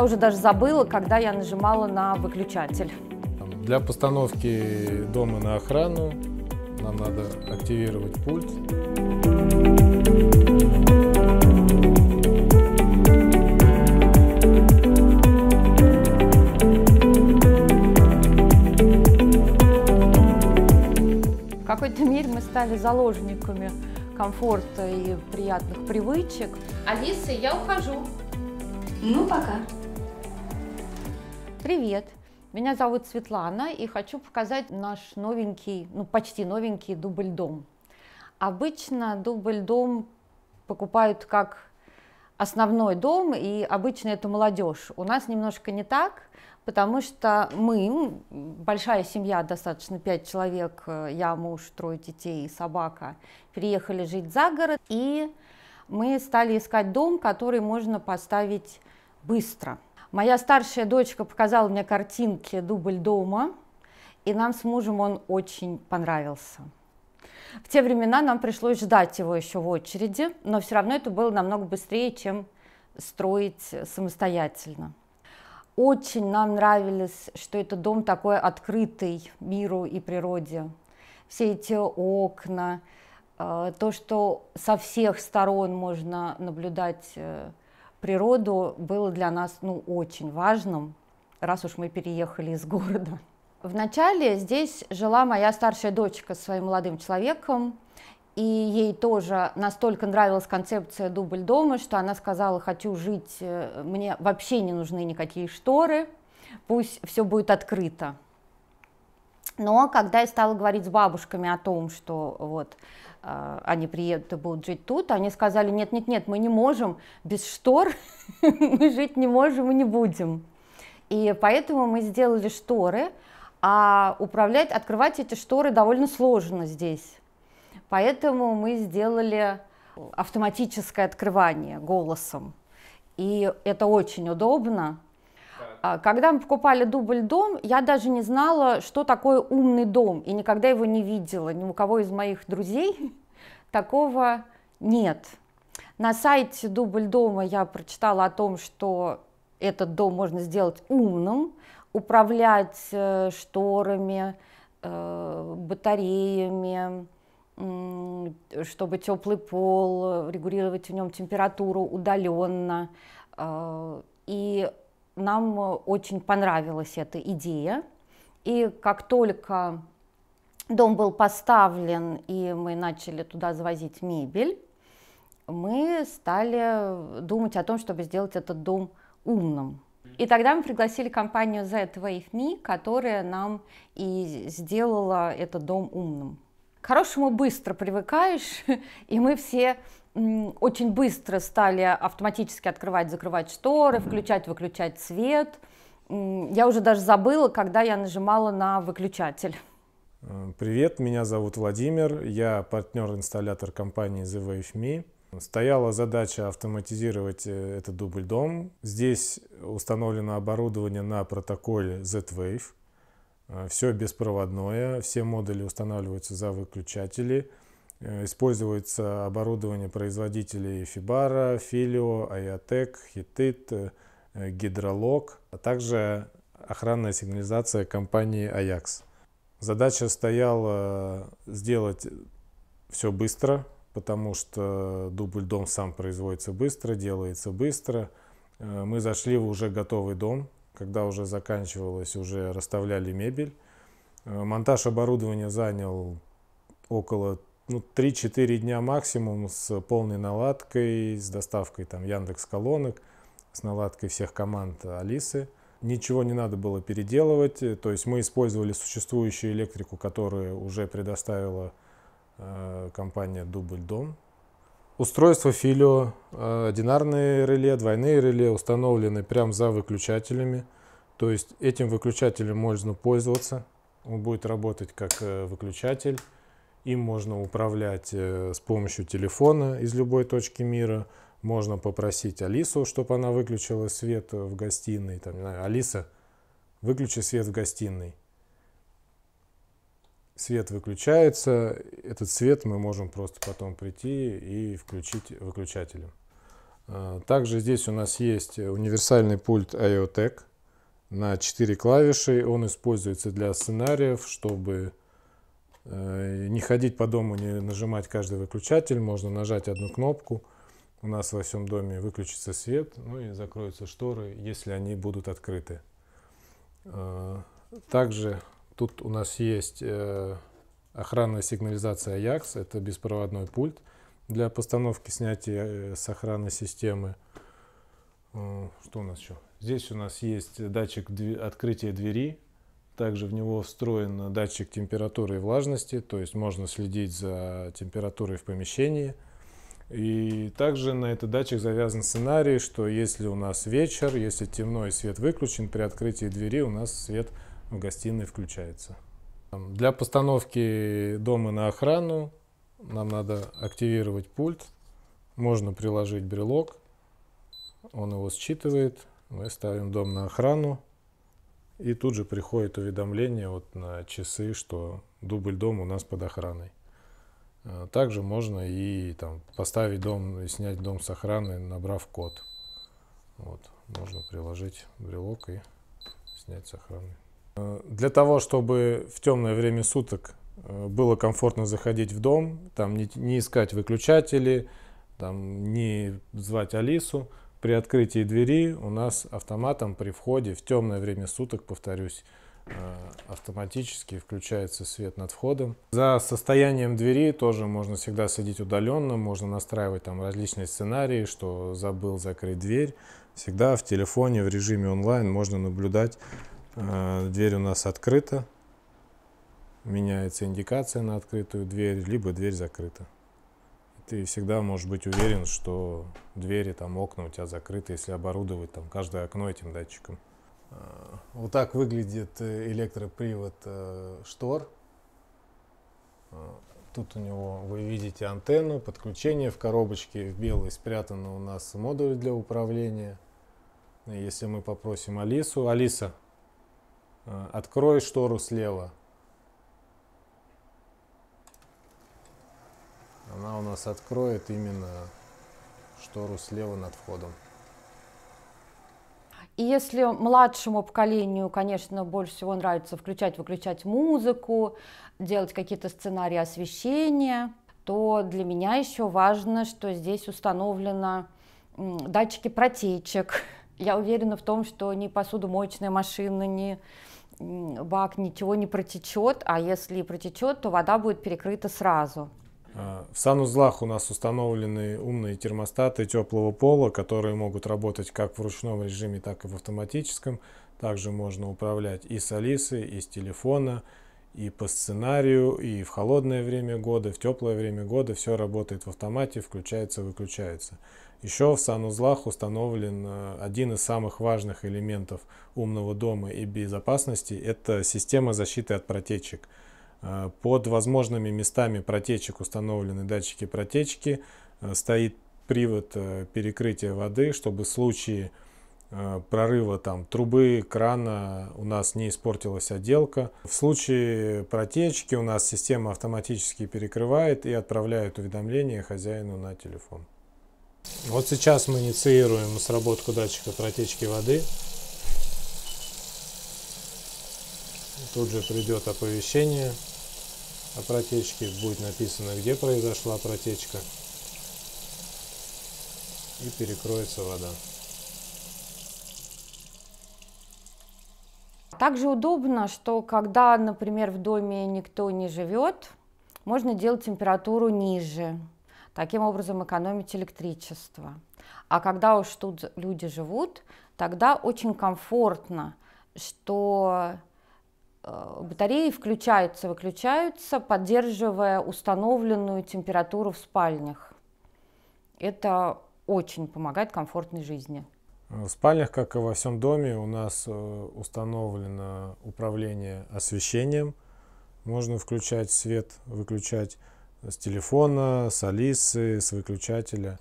Я уже даже забыла, когда я нажимала на выключатель. Для постановки дома на охрану нам надо активировать пульт. В какой-то мере мы стали заложниками комфорта и приятных привычек. Алиса, я ухожу. Ну, пока. Привет! Меня зовут Светлана, и хочу показать наш новенький, ну почти новенький дубль-дом. Обычно дубль-дом покупают как основной дом, и обычно это молодежь. У нас немножко не так, потому что мы, большая семья, достаточно 5 человек, э, я, муж, трое детей и собака, переехали жить за город, и мы стали искать дом, который можно поставить быстро – Моя старшая дочка показала мне картинки «Дубль дома», и нам с мужем он очень понравился. В те времена нам пришлось ждать его еще в очереди, но все равно это было намного быстрее, чем строить самостоятельно. Очень нам нравилось, что этот дом такой открытый миру и природе. Все эти окна, э, то, что со всех сторон можно наблюдать э, природу было для нас ну, очень важным, раз уж мы переехали из города. Вначале здесь жила моя старшая дочка со своим молодым человеком, и ей тоже настолько нравилась концепция дубль дома, что она сказала, хочу жить, э, мне вообще не нужны никакие шторы, пусть все будет открыто. Но когда я стала говорить с бабушками о том, что вот а, они приедут и будут жить тут, они сказали, нет, нет, нет, мы не можем без штор, мы жить не можем и не будем. И поэтому мы сделали шторы, а управлять, открывать эти шторы довольно сложно здесь. Поэтому мы сделали автоматическое открывание голосом. И это очень удобно, а когда мы покупали дубль дом, я даже не знала, что такое умный дом, и никогда его не видела. Ни у кого из моих друзей такого нет. На сайте дубль дома я прочитала о том, что этот дом можно сделать умным, управлять э, шторами, э, батареями, чтобы теплый пол, э, регулировать в нем температуру удаленно. И нам э, очень понравилась эта идея. И как только дом был поставлен, и мы начали туда завозить мебель, мы стали думать о том, чтобы сделать этот дом умным. И тогда мы пригласили компанию Z-Wave которая нам и сделала этот дом умным. К хорошему быстро привыкаешь, и мы все очень быстро стали автоматически открывать, закрывать шторы, включать, выключать свет. Я уже даже забыла, когда я нажимала на выключатель. Э, привет, меня зовут Владимир, я партнер-инсталлятор компании The Wave Me. Стояла задача автоматизировать э, этот дубль дом. Здесь установлено оборудование на протоколе Z-Wave. Э, все беспроводное, все модули устанавливаются за выключатели – Э, используется оборудование производителей Фибара, Филио, Айотек, Хитит, Гидролог, а также охранная сигнализация компании Аякс. Задача стояла э, сделать все быстро, потому что дубль дом сам производится быстро, делается быстро. Э, мы зашли в уже готовый дом, когда уже заканчивалось, уже расставляли мебель. Монтаж оборудования занял около ну, 3-4 дня максимум с полной наладкой, с доставкой там Яндекс колонок, с наладкой всех команд Алисы. Ничего не надо было переделывать, то есть мы использовали существующую электрику, которую уже предоставила э, компания Дубль Дом. Устройство Филио, э, одинарные реле, двойные реле установлены прямо за выключателями. То есть этим выключателем можно пользоваться. Он будет работать как э, выключатель им можно управлять э, с помощью телефона из любой точки мира. Можно попросить Алису, чтобы она выключила свет в гостиной. Там, не знаю, Алиса, выключи свет в гостиной. Свет выключается. Этот свет мы можем просто потом прийти и включить выключателем. Э, также здесь у нас есть универсальный пульт IOTech на 4 клавиши. Он используется для сценариев, чтобы Э, не ходить по дому, не нажимать каждый выключатель, можно нажать одну кнопку. У нас во всем доме выключится свет, ну и закроются шторы, если они будут открыты. Э, также тут у нас есть э, охранная сигнализация Ajax, это беспроводной пульт для постановки снятия с охранной системы. Что у нас еще? Здесь у нас есть датчик открытия двери, также в него встроен датчик температуры и влажности, то есть можно следить за температурой в помещении. И также на этот датчик завязан сценарий, что если у нас вечер, если темно и свет выключен, при открытии двери у нас свет в гостиной включается. Для постановки дома на охрану нам надо активировать пульт. Можно приложить брелок, он его считывает. Мы ставим дом на охрану. И тут же приходит уведомление вот на часы, что дубль дом у нас под охраной. А, также можно и там, поставить дом и снять дом с охраны, набрав код. Вот, можно приложить брелок и снять с охраны. А, для того, чтобы в темное время суток а, было комфортно заходить в дом, там не, не искать выключатели, там не звать Алису, при открытии двери у нас автоматом при входе в темное время суток, повторюсь, э, автоматически включается свет над входом. За состоянием двери тоже можно всегда следить удаленно, можно настраивать там различные сценарии, что забыл закрыть дверь. Всегда в телефоне в режиме онлайн можно наблюдать. Э, дверь у нас открыта, меняется индикация на открытую дверь, либо дверь закрыта ты всегда можешь быть уверен, что двери, там, окна у тебя закрыты, если оборудовать там каждое окно этим датчиком. А, вот так выглядит э, электропривод э, штор. А, тут у него вы видите антенну, подключение в коробочке, в белой спрятано у нас модуль для управления. Если мы попросим Алису, Алиса, а, открой штору слева. Она у нас откроет именно штору слева над входом. И если младшему поколению, конечно, больше всего нравится включать-выключать музыку, делать какие-то сценарии освещения, то для меня еще важно, что здесь установлены датчики протечек. Я уверена в том, что ни посудомоечная машина, ни бак, ничего не протечет, а если протечет, то вода будет перекрыта сразу. А, в санузлах у нас установлены умные термостаты теплого пола, которые могут работать как в ручном режиме, так и в автоматическом. Также можно управлять и с Алисы, и с телефона, и по сценарию, и в холодное время года, в теплое время года. Все работает в автомате, включается, выключается. Еще в санузлах установлен э, один из самых важных элементов умного дома и безопасности – это система защиты от протечек – Э, под возможными местами протечек установлены датчики протечки. Э, стоит привод э, перекрытия воды, чтобы в случае прорыва там, трубы, крана у нас не испортилась отделка. В случае протечки у нас система автоматически перекрывает и отправляет уведомление хозяину на телефон. Вот сейчас мы инициируем сработку датчика протечки воды. Тут же придет оповещение о протечке, будет написано, где произошла протечка. И перекроется вода. Также удобно, что когда, например, в доме никто не живет, можно делать температуру ниже, таким образом экономить электричество. А когда уж тут люди живут, тогда очень комфортно, что Э, батареи включаются, выключаются, поддерживая установленную температуру в спальнях. Это очень помогает комфортной жизни. В спальнях, как и во всем доме, у нас э, установлено управление освещением. Можно включать свет, выключать с телефона, с Алисы, с выключателя.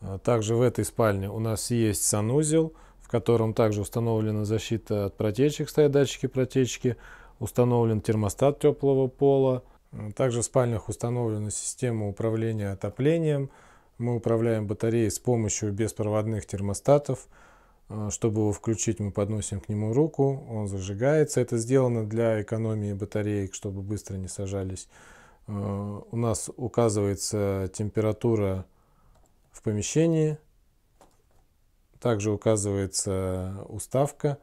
Э, также в этой спальне у нас есть санузел – котором также установлена защита от протечек, стоят датчики протечки, установлен термостат теплого пола. Также в спальнях установлена система управления отоплением. Мы управляем батареей с помощью беспроводных термостатов. Э, чтобы его включить, мы подносим к нему руку, он зажигается. Это сделано для экономии батареек, чтобы быстро не сажались. Э, у нас указывается температура в помещении – также указывается уставка,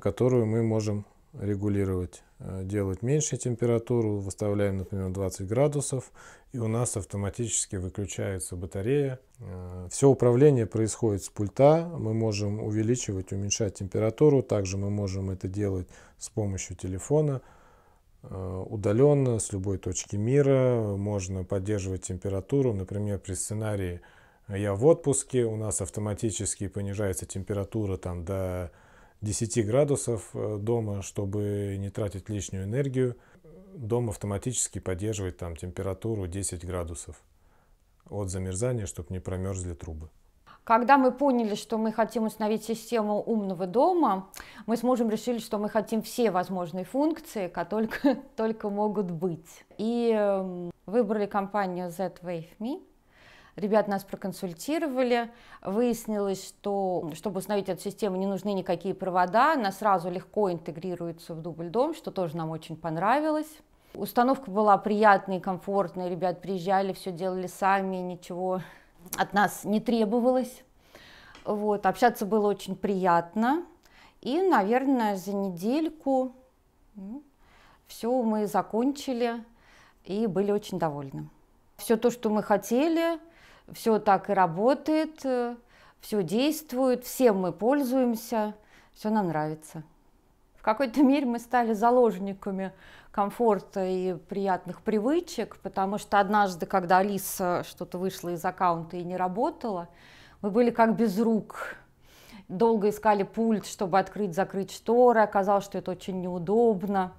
которую мы можем регулировать. Э, делать меньше температуру, выставляем, например, 20 градусов, и у нас автоматически выключается батарея. Э, Все управление происходит с пульта, мы можем увеличивать, уменьшать температуру, также мы можем это делать с помощью телефона, э, удаленно, с любой точки мира, можно поддерживать температуру, например, при сценарии я в отпуске, у нас автоматически понижается температура там до 10 градусов э, дома, чтобы не тратить лишнюю энергию. Дом автоматически поддерживает там температуру 10 градусов от замерзания, чтобы не промерзли трубы. Когда мы поняли, что мы хотим установить систему умного дома, мы с мужем решили, что мы хотим все возможные функции, которые только, только могут быть. И эм, выбрали компанию Z-Wave Me Ребят нас проконсультировали, выяснилось, что чтобы установить эту систему, не нужны никакие провода, она сразу легко интегрируется в дубль дом, что тоже нам очень понравилось. Установка была приятной, комфортной, ребят приезжали, все делали сами, ничего от нас не требовалось. Вот, общаться было очень приятно. И, наверное, за недельку ну, все мы закончили и были очень довольны. Все то, что мы хотели, все так и работает, э, все действует, всем мы пользуемся, все нам нравится. В какой-то мере мы стали заложниками комфорта и приятных привычек, потому что однажды, когда Алиса что-то вышла из аккаунта и не работала, мы были как без рук. Долго искали пульт, чтобы открыть-закрыть шторы, оказалось, что это очень неудобно.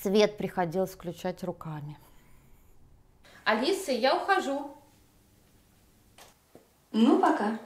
Свет приходилось включать руками. Алиса, я ухожу. Ну, пока.